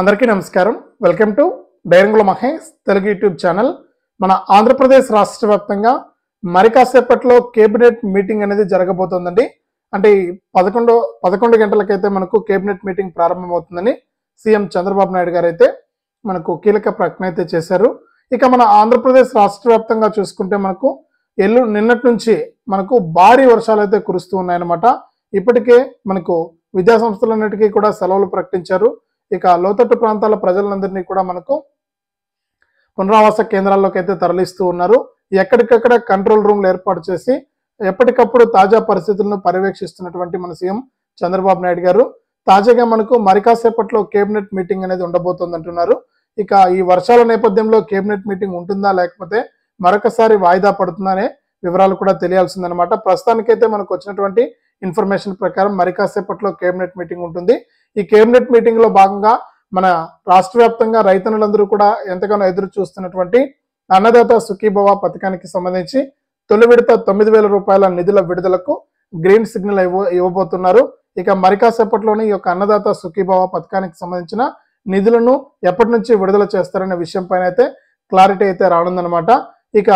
అందరికీ నమస్కారం welcome to డైరంగుల మహేష్ తెలుగు యూట్యూబ్ ఛానల్ మన ఆంధ్రప్రదేశ్ రాష్ట్ర వ్యాప్తంగా మరి కాసేపట్లో కేబినెట్ మీటింగ్ అనేది జరగబోతోందండి అంటే పదకొండు పదకొండు గంటలకైతే మనకు కేబినెట్ మీటింగ్ ప్రారంభమవుతుందని సీఎం చంద్రబాబు నాయుడు గారు అయితే మనకు కీలక ప్రకటన అయితే చేశారు ఇక మన ఆంధ్రప్రదేశ్ రాష్ట్ర వ్యాప్తంగా చూసుకుంటే మనకు ఎల్లు నిన్నటి నుంచి మనకు భారీ వర్షాలు అయితే కురుస్తూ ఉన్నాయన్నమాట ఇప్పటికే మనకు విద్యాసంస్థలన్నిటికీ కూడా సెలవులు ప్రకటించారు ఇక లోతట్టు ప్రాంతాల ప్రజలందరినీ కూడా మనకు పునరావాస కేంద్రాల్లోకి అయితే తరలిస్తూ ఉన్నారు ఎక్కడికక్కడ కంట్రోల్ రూమ్లు ఏర్పాటు చేసి ఎప్పటికప్పుడు తాజా పరిస్థితులను పర్యవేక్షిస్తున్నటువంటి మన సీఎం చంద్రబాబు నాయుడు గారు తాజాగా మనకు మరికాసేపట్లో కేబినెట్ మీటింగ్ అనేది ఉండబోతోంది అంటున్నారు ఇక ఈ వర్షాల నేపథ్యంలో కేబినెట్ మీటింగ్ ఉంటుందా లేకపోతే మరొకసారి వాయిదా పడుతుందనే వివరాలు కూడా తెలియాల్సిందనమాట ప్రస్తుతానికైతే మనకు వచ్చినటువంటి ఇన్ఫర్మేషన్ ప్రకారం మరికాసేపట్లో కేబినెట్ మీటింగ్ ఉంటుంది ఈ కేబినెట్ మీటింగ్ లో భాగంగా మన రాష్ట్ర వ్యాప్తంగా రైతన్నులందరూ కూడా ఎంతగానో ఎదురు చూస్తున్నటువంటి అన్నదాత సుఖీభవ పథకానికి సంబంధించి తొలి విడత తొమ్మిది వేల రూపాయల నిధుల విడుదలకు గ్రీన్ సిగ్నల్ ఇవ్వబోతున్నారు ఇక మరికాసేపట్లోని ఈ యొక్క అన్నదాత సుఖీభవ పథకానికి సంబంధించిన నిధులను ఎప్పటి నుంచి విడుదల చేస్తారనే విషయం పైన అయితే క్లారిటీ అయితే రానుందనమాట ఇక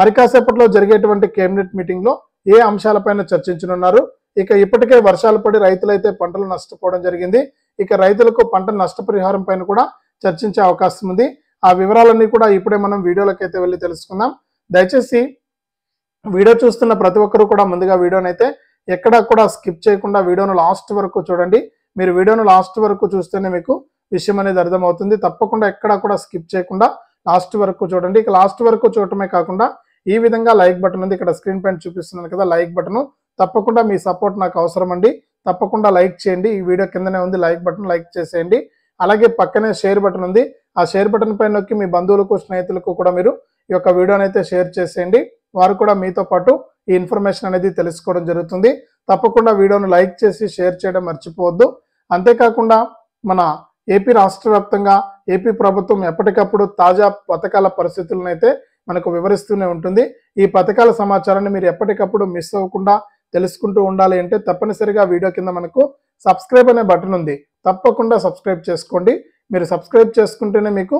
మరికాసేపట్లో జరిగేటువంటి కేబినెట్ మీటింగ్లో ఏ అంశాలపైన చర్చించనున్నారు ఇక ఇప్పటికే వర్షాలు పడి రైతులైతే పంటలు నష్టపోవడం జరిగింది ఇక రైతులకు పంట నష్టపరిహారం పైన కూడా చర్చించే అవకాశం ఉంది ఆ వివరాలన్నీ కూడా ఇప్పుడే మనం వీడియోలోకి అయితే వెళ్ళి తెలుసుకుందాం దయచేసి వీడియో చూస్తున్న ప్రతి ఒక్కరూ కూడా ముందుగా వీడియోనైతే ఎక్కడా కూడా స్కిప్ చేయకుండా వీడియోను లాస్ట్ వరకు చూడండి మీరు వీడియోను లాస్ట్ వరకు చూస్తేనే మీకు విషయం అనేది అర్థమవుతుంది తప్పకుండా ఎక్కడా కూడా స్కిప్ చేయకుండా లాస్ట్ వరకు చూడండి ఇక లాస్ట్ వరకు చూడటమే కాకుండా ఈ విధంగా లైక్ బటన్ ఉంది ఇక్కడ స్క్రీన్ పైన చూపిస్తున్నాను కదా లైక్ బటన్ తప్పకుండా మీ సపోర్ట్ నాకు అవసరం అండి తప్పకుండా లైక్ చేయండి ఈ వీడియో కిందనే ఉంది లైక్ బటన్ లైక్ చేసేయండి అలాగే పక్కనే షేర్ బటన్ ఉంది ఆ షేర్ బటన్ పైన నొక్కి మీ బంధువులకు స్నేహితులకు కూడా మీరు ఈ యొక్క వీడియోని అయితే షేర్ చేసేయండి వారు కూడా మీతో పాటు ఈ ఇన్ఫర్మేషన్ అనేది తెలుసుకోవడం జరుగుతుంది తప్పకుండా వీడియోను లైక్ చేసి షేర్ చేయడం మర్చిపోవద్దు అంతేకాకుండా మన ఏపీ రాష్ట్ర ఏపీ ప్రభుత్వం ఎప్పటికప్పుడు తాజా పథకాల పరిస్థితులను అయితే మనకు వివరిస్తూనే ఉంటుంది ఈ పథకాల సమాచారాన్ని మీరు ఎప్పటికప్పుడు మిస్ అవ్వకుండా తెలుసుకుంటూ ఉండాలి అంటే తప్పనిసరిగా వీడియో కింద మనకు సబ్స్క్రైబ్ అనే బటన్ ఉంది తప్పకుండా సబ్స్క్రైబ్ చేసుకోండి మీరు సబ్స్క్రైబ్ చేసుకుంటేనే మీకు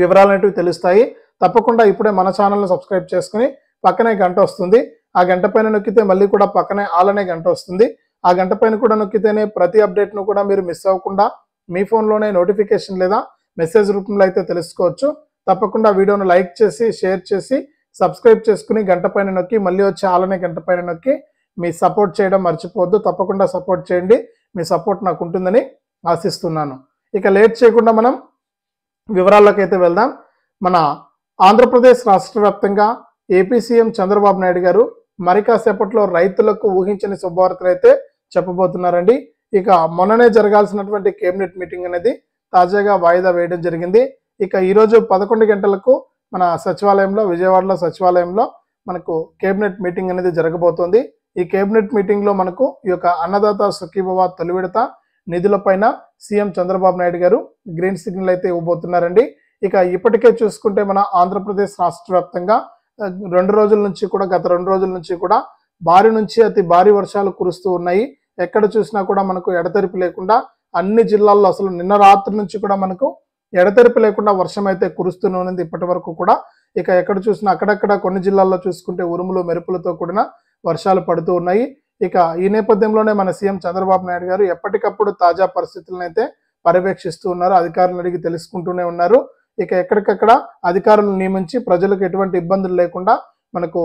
వివరాలు అనేటివి తెలుస్తాయి తప్పకుండా ఇప్పుడే మన ఛానల్ను సబ్స్క్రైబ్ చేసుకుని పక్కనే గంట వస్తుంది ఆ గంట పైన నొక్కితే మళ్ళీ కూడా పక్కనే ఆల్ అనే గంట వస్తుంది ఆ గంట పైన కూడా నొక్కితేనే ప్రతి అప్డేట్ను కూడా మీరు మిస్ అవ్వకుండా మీ ఫోన్లోనే నోటిఫికేషన్ లేదా మెసేజ్ రూపంలో అయితే తెలుసుకోవచ్చు తప్పకుండా వీడియోను లైక్ చేసి షేర్ చేసి సబ్స్క్రైబ్ చేసుకుని గంట పైన నొక్కి మళ్ళీ వచ్చి ఆలనే గంట పైన నొక్కి మీ సపోర్ట్ చేయడం మర్చిపోవద్దు తప్పకుండా సపోర్ట్ చేయండి మీ సపోర్ట్ నాకు ఉంటుందని ఆశిస్తున్నాను ఇక లేట్ చేయకుండా మనం వివరాల్లోకి అయితే వెళ్దాం మన ఆంధ్రప్రదేశ్ రాష్ట్ర వ్యాప్తంగా ఏపీ సీఎం చంద్రబాబు నాయుడు గారు మరి కాసేపట్లో రైతులకు ఊహించని శుభవార్తలు అయితే చెప్పబోతున్నారండి ఇక మొన్ననే జరగాల్సినటువంటి కేబినెట్ మీటింగ్ అనేది తాజాగా వాయిదా వేయడం జరిగింది ఇక ఈరోజు పదకొండు గంటలకు మన సచివాలయంలో విజయవాడలో సచివాలయంలో మనకు కేబినెట్ మీటింగ్ అనేది జరగబోతోంది ఈ కేబినెట్ మీటింగ్లో మనకు ఈ యొక్క అన్నదాత సుఖీభవ తొలి విడత నిధులపైన సీఎం చంద్రబాబు నాయుడు గారు గ్రీన్ సిగ్నల్ అయితే ఇవ్వబోతున్నారండి ఇక ఇప్పటికే చూసుకుంటే మన ఆంధ్రప్రదేశ్ రాష్ట్ర వ్యాప్తంగా రెండు రోజుల నుంచి కూడా గత రెండు రోజుల నుంచి కూడా భారీ నుంచి అతి భారీ వర్షాలు కురుస్తూ ఉన్నాయి ఎక్కడ చూసినా కూడా మనకు ఎడతెరిపి లేకుండా అన్ని జిల్లాల్లో అసలు నిన్న రాత్రి నుంచి కూడా మనకు ఎడతెరిపి లేకుండా వర్షం అయితే కురుస్తూనే ఉన్నది ఇప్పటి వరకు కూడా ఇక ఎక్కడ చూసినా అక్కడక్కడ కొన్ని జిల్లాల్లో చూసుకుంటే ఉరుములు మెరుపులతో కూడిన వర్షాలు పడుతూ ఉన్నాయి ఇక ఈ నేపథ్యంలోనే మన సీఎం చంద్రబాబు నాయుడు గారు ఎప్పటికప్పుడు తాజా పరిస్థితులను అయితే పర్యవేక్షిస్తూ ఉన్నారు అధికారులను అడిగి తెలుసుకుంటూనే ఉన్నారు ఇక ఎక్కడికక్కడ అధికారులను నియమించి ప్రజలకు ఎటువంటి ఇబ్బందులు లేకుండా మనకు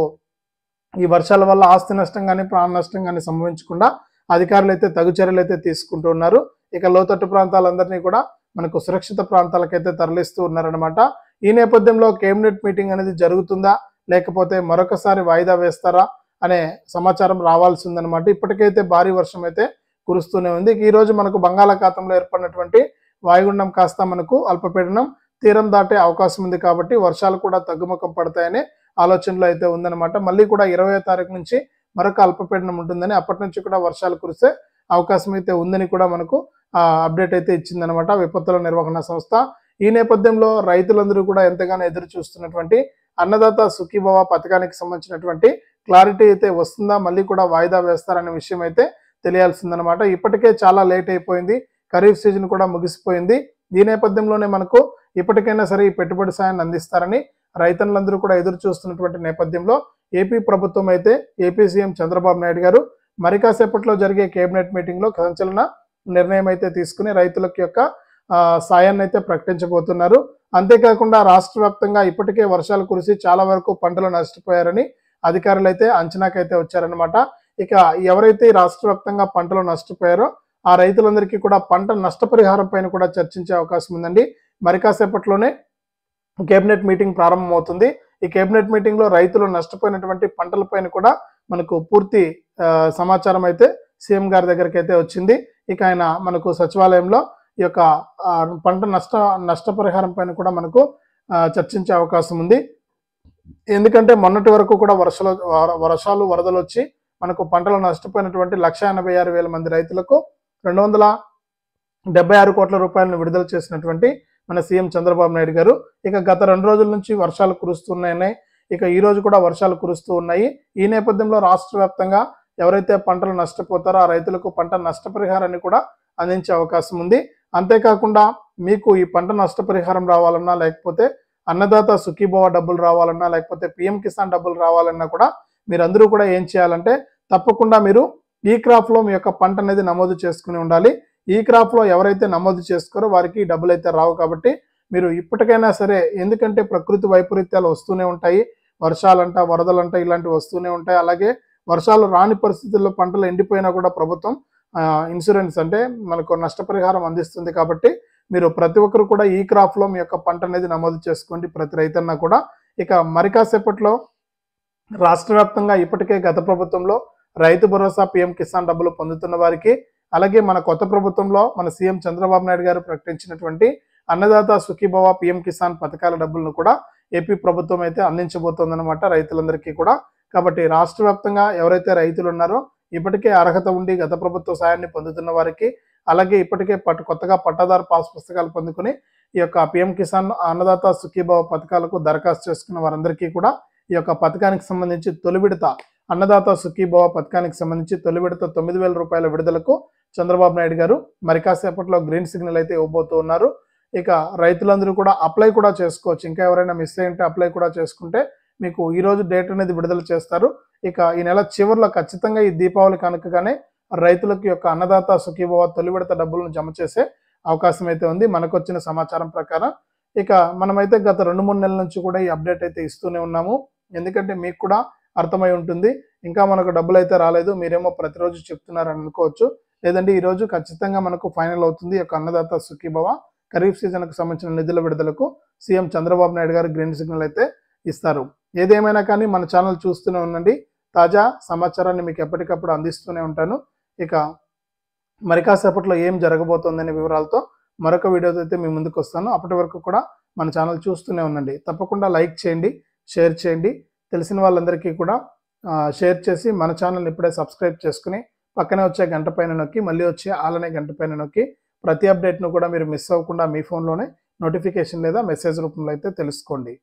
ఈ వర్షాల వల్ల ఆస్తి నష్టం కానీ ప్రాణ నష్టం కానీ సంభవించకుండా అధికారులు అయితే తగు చర్యలు అయితే తీసుకుంటూ ఉన్నారు ఇక లోతట్టు ప్రాంతాలందరినీ కూడా మనకు సురక్షిత ప్రాంతాలకైతే తరలిస్తూ ఉన్నారనమాట ఈ నేపథ్యంలో కేబినెట్ మీటింగ్ అనేది జరుగుతుందా లేకపోతే మరొకసారి వాయిదా వేస్తారా అనే సమాచారం రావాల్సి ఉందనమాట ఇప్పటికైతే భారీ వర్షం అయితే కురుస్తూనే ఉంది ఈ రోజు మనకు బంగాళాఖాతంలో ఏర్పడినటువంటి వాయుగుండం కాస్త మనకు అల్పపీడనం తీరం దాటే అవకాశం ఉంది కాబట్టి వర్షాలు కూడా తగ్గుముఖం పడతాయనే ఆలోచనలో అయితే ఉందన్నమాట మళ్ళీ కూడా ఇరవై తారీఖు నుంచి మరొక అల్పపీడనం ఉంటుందని అప్పటి నుంచి కూడా వర్షాలు కురిసే అవకాశం అయితే ఉందని కూడా మనకు అప్డేట్ అయితే ఇచ్చిందనమాట విపత్తుల నిర్వహణ సంస్థ ఈ నేపథ్యంలో రైతులందరూ కూడా ఎంతగానో ఎదురు చూస్తున్నటువంటి అన్నదాత సుఖీభవ పథకానికి సంబంధించినటువంటి క్లారిటీ అయితే వస్తుందా మళ్ళీ కూడా వాయిదా వేస్తారనే విషయం అయితే తెలియాల్సిందనమాట ఇప్పటికే చాలా లేట్ అయిపోయింది ఖరీఫ్ సీజన్ కూడా ముగిసిపోయింది ఈ నేపథ్యంలోనే మనకు ఇప్పటికైనా సరే ఈ పెట్టుబడి సాయాన్ని అందిస్తారని రైతులందరూ కూడా ఎదురు చూస్తున్నటువంటి నేపథ్యంలో ఏపీ ప్రభుత్వం అయితే ఏపీ సీఎం చంద్రబాబు నాయుడు గారు మరికాసేపట్లో జరిగే కేబినెట్ మీటింగ్లో సంచలన నిర్ణయం అయితే తీసుకుని రైతులకు యొక్క సాయాన్ని అయితే ప్రకటించబోతున్నారు అంతేకాకుండా రాష్ట్ర వ్యాప్తంగా ఇప్పటికే వర్షాలు కురిసి చాలా వరకు పంటలు నష్టపోయారని అధికారులు అయితే అంచనాకైతే వచ్చారనమాట ఇక ఎవరైతే రాష్ట్ర వ్యాప్తంగా పంటలు నష్టపోయారో ఆ రైతులందరికీ కూడా పంట నష్టపరిహారం పైన కూడా చర్చించే అవకాశం ఉందండి మరి కాసేపట్లోనే కేబినెట్ మీటింగ్ ప్రారంభమవుతుంది ఈ కేబినెట్ మీటింగ్లో రైతులు నష్టపోయినటువంటి పంటలపైన కూడా మనకు పూర్తి సమాచారం అయితే సీఎం గారి దగ్గరికి అయితే వచ్చింది ఇక ఆయన మనకు సచివాలయంలో ఈ యొక్క పంట నష్ట నష్టపరిహారం పైన కూడా మనకు చర్చించే అవకాశం ఉంది ఎందుకంటే మొన్నటి వరకు కూడా వర్షాలు వర్షాలు వరదలు వచ్చి మనకు పంటలు నష్టపోయినటువంటి లక్ష ఎనభై ఆరు వేల మంది రైతులకు రెండు వందల డెబ్బై ఆరు కోట్ల రూపాయలను విడుదల చేసినటువంటి మన సీఎం చంద్రబాబు నాయుడు గారు ఇక గత రెండు రోజుల నుంచి వర్షాలు కురుస్తున్నాయని ఇక ఈ రోజు కూడా వర్షాలు కురుస్తూ ఉన్నాయి ఈ నేపథ్యంలో రాష్ట్ర వ్యాప్తంగా ఎవరైతే పంటలు నష్టపోతారో ఆ రైతులకు పంట నష్టపరిహారాన్ని కూడా అందించే అవకాశం ఉంది అంతేకాకుండా మీకు ఈ పంట నష్టపరిహారం రావాలన్నా లేకపోతే అన్నదాత సుఖీభవ డబ్బులు రావాలన్నా లేకపోతే పిఎం కిసాన్ డబ్బులు రావాలన్నా కూడా మీరందరూ కూడా ఏం చేయాలంటే తప్పకుండా మీరు ఈ క్రాప్లో మీ యొక్క పంట అనేది నమోదు చేసుకుని ఉండాలి ఈ క్రాప్లో ఎవరైతే నమోదు చేసుకోరో వారికి డబ్బులు అయితే రావు కాబట్టి మీరు ఇప్పటికైనా సరే ఎందుకంటే ప్రకృతి వైపరీత్యాలు వస్తూనే ఉంటాయి వర్షాలంట వరదలంట ఇలాంటివి వస్తూనే ఉంటాయి అలాగే వర్షాలు రాని పరిస్థితుల్లో పంటలు ఎండిపోయినా కూడా ప్రభుత్వం ఇన్సూరెన్స్ అంటే మనకు నష్టపరిహారం అందిస్తుంది కాబట్టి మీరు ప్రతి ఒక్కరు కూడా ఈ క్రాప్లో మీ యొక్క పంట అనేది నమోదు చేసుకోండి ప్రతి రైతన్న కూడా ఇక మరి కాసేపట్లో రాష్ట్ర వ్యాప్తంగా ఇప్పటికే గత ప్రభుత్వంలో రైతు భరోసా పీఎం కిసాన్ డబ్బులు పొందుతున్న వారికి అలాగే మన కొత్త ప్రభుత్వంలో మన సీఎం చంద్రబాబు నాయుడు గారు ప్రకటించినటువంటి అన్నదాత సుఖీభవ పిఎం కిసాన్ పథకాల డబ్బులను కూడా ఏపీ ప్రభుత్వం అయితే అందించబోతోందనమాట రైతులందరికీ కూడా కాబట్టి రాష్ట్ర వ్యాప్తంగా ఎవరైతే రైతులు ఉన్నారో ఇప్పటికే అర్హత ఉండి గత ప్రభుత్వ సాయాన్ని పొందుతున్న వారికి అలాగే ఇప్పటికే పట్టు కొత్తగా పట్టాదారు పాస్ పుస్తకాలు పొందుకుని ఈ యొక్క పిఎం కిసాన్ అన్నదాత సుఖీభావ పథకాలకు దరఖాస్తు చేసుకున్న వారందరికీ కూడా ఈ యొక్క పథకానికి సంబంధించి తొలి విడత అన్నదాత సుఖీభావ పథకానికి సంబంధించి తొలి విడత తొమ్మిది వేల రూపాయల విడుదలకు చంద్రబాబు నాయుడు గారు మరి కాసేపట్లో గ్రీన్ సిగ్నల్ అయితే ఇవ్వబోతూ ఉన్నారు ఇక రైతులందరూ కూడా అప్లై కూడా చేసుకోవచ్చు ఇంకా ఎవరైనా మిస్ అయ్యి అప్లై కూడా చేసుకుంటే మీకు ఈరోజు డేట్ అనేది విడుదల చేస్తారు ఇక ఈ నెల చివరిలో ఖచ్చితంగా ఈ దీపావళి కనుకగానే రైతులకు యొక్క అన్నదాత సుఖీభవ తొలి విడత డబ్బులను జమ చేసే అవకాశం అయితే ఉంది మనకు వచ్చిన సమాచారం ప్రకారం ఇక మనమైతే గత రెండు మూడు నెలల నుంచి కూడా ఈ అప్డేట్ అయితే ఇస్తూనే ఉన్నాము ఎందుకంటే మీకు కూడా అర్థమై ఉంటుంది ఇంకా మనకు డబ్బులు అయితే రాలేదు మీరేమో ప్రతిరోజు చెప్తున్నారని అనుకోవచ్చు లేదంటే ఈరోజు ఖచ్చితంగా మనకు ఫైనల్ అవుతుంది యొక్క అన్నదాత సుఖీభవ ఖరీఫ్ సీజన్కు సంబంధించిన నిధుల విడుదలకు సీఎం చంద్రబాబు నాయుడు గారు గ్రీన్ సిగ్నల్ అయితే ఇస్తారు ఏదేమైనా కానీ మన ఛానల్ చూస్తూనే ఉండండి తాజా సమాచారాన్ని మీకు ఎప్పటికప్పుడు అందిస్తూనే ఉంటాను ఇక మరి కాసేపట్లో ఏం జరగబోతోందనే వివరాలతో మరొక వీడియోతో అయితే మీ ముందుకు వస్తాను అప్పటి వరకు కూడా మన ఛానల్ చూస్తూనే ఉండండి తప్పకుండా లైక్ చేయండి షేర్ చేయండి తెలిసిన వాళ్ళందరికీ కూడా షేర్ చేసి మన ఛానల్ని ఇప్పుడే సబ్స్క్రైబ్ చేసుకుని పక్కనే వచ్చే గంట పైన నొక్కి మళ్ళీ వచ్చే ఆలనే గంట పైన నొక్కి ప్రతి అప్డేట్ను కూడా మీరు మిస్ అవ్వకుండా మీ ఫోన్లోనే నోటిఫికేషన్ లేదా మెసేజ్ రూపంలో అయితే తెలుసుకోండి